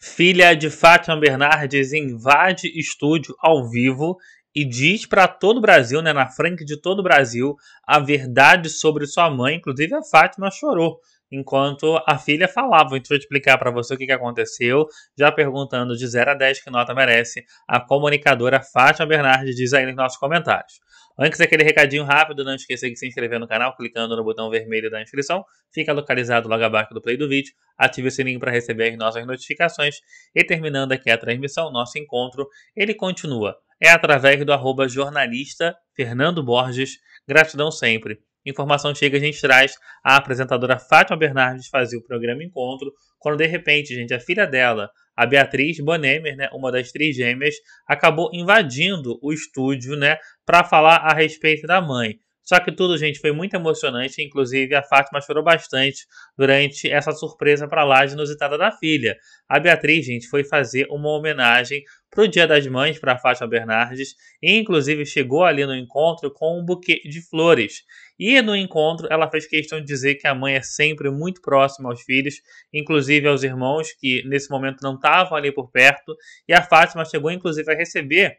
Filha de Fátima Bernardes invade estúdio ao vivo e diz para todo o Brasil, né, na frente de todo o Brasil, a verdade sobre sua mãe. Inclusive a Fátima chorou enquanto a filha falava. Então, vou explicar para você o que, que aconteceu, já perguntando de 0 a 10 que nota merece. A comunicadora Fátima Bernardes diz aí nos nossos comentários. Antes aquele recadinho rápido, não esqueça de se inscrever no canal clicando no botão vermelho da inscrição. Fica localizado logo abaixo do play do vídeo. Ative o sininho para receber as nossas notificações. E terminando aqui a transmissão, nosso encontro, ele continua. É através do jornalista Fernando Borges. Gratidão sempre. Informação chega, a gente traz a apresentadora Fátima Bernardes fazia o programa Encontro, quando de repente, gente, a filha dela, a Beatriz Bonemer, né, uma das três gêmeas, acabou invadindo o estúdio, né, para falar a respeito da mãe. Só que tudo, gente, foi muito emocionante. Inclusive, a Fátima chorou bastante durante essa surpresa para lá de inusitada da filha. A Beatriz, gente, foi fazer uma homenagem para o Dia das Mães para a Fátima Bernardes e, inclusive, chegou ali no encontro com um buquê de flores. E no encontro, ela fez questão de dizer que a mãe é sempre muito próxima aos filhos, inclusive aos irmãos que nesse momento não estavam ali por perto. E a Fátima chegou, inclusive, a receber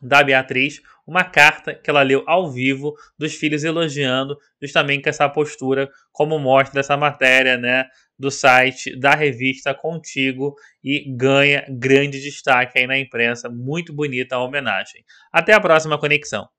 da Beatriz uma carta que ela leu ao vivo dos filhos elogiando justamente com essa postura, como mostra essa matéria, né, do site da revista Contigo e ganha grande destaque aí na imprensa. Muito bonita a homenagem. Até a próxima conexão.